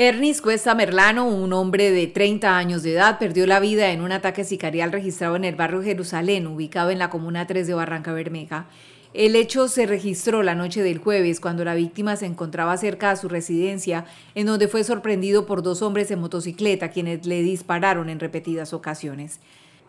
Ernest Cuesta Merlano, un hombre de 30 años de edad, perdió la vida en un ataque sicarial registrado en el barrio Jerusalén, ubicado en la comuna 3 de Barranca Bermeja. El hecho se registró la noche del jueves cuando la víctima se encontraba cerca de su residencia, en donde fue sorprendido por dos hombres en motocicleta quienes le dispararon en repetidas ocasiones.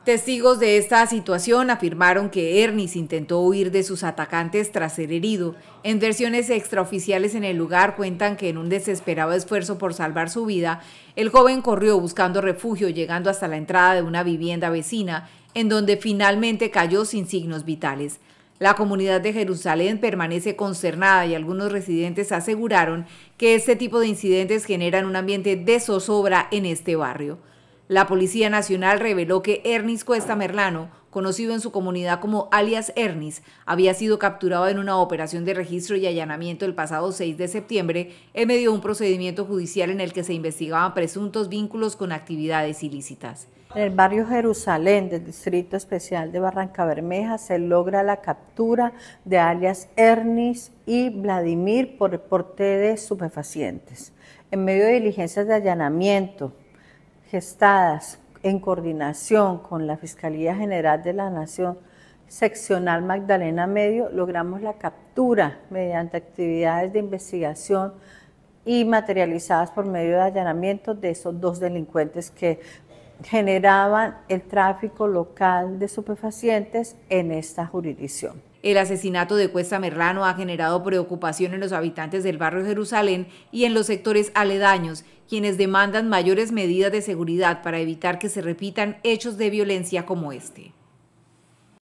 Testigos de esta situación afirmaron que Ernis intentó huir de sus atacantes tras ser herido. En versiones extraoficiales en el lugar cuentan que en un desesperado esfuerzo por salvar su vida, el joven corrió buscando refugio llegando hasta la entrada de una vivienda vecina, en donde finalmente cayó sin signos vitales. La comunidad de Jerusalén permanece consternada y algunos residentes aseguraron que este tipo de incidentes generan un ambiente de zozobra en este barrio. La Policía Nacional reveló que Ernis Cuesta Merlano, conocido en su comunidad como alias Ernis, había sido capturado en una operación de registro y allanamiento el pasado 6 de septiembre en medio de un procedimiento judicial en el que se investigaban presuntos vínculos con actividades ilícitas. En el barrio Jerusalén del Distrito Especial de Barranca Bermeja se logra la captura de alias Ernis y Vladimir por porte de En medio de diligencias de allanamiento, gestadas en coordinación con la Fiscalía General de la Nación, seccional Magdalena Medio, logramos la captura mediante actividades de investigación y materializadas por medio de allanamientos de esos dos delincuentes que generaban el tráfico local de superfacientes en esta jurisdicción. El asesinato de Cuesta Merlano ha generado preocupación en los habitantes del barrio Jerusalén y en los sectores aledaños, quienes demandan mayores medidas de seguridad para evitar que se repitan hechos de violencia como este.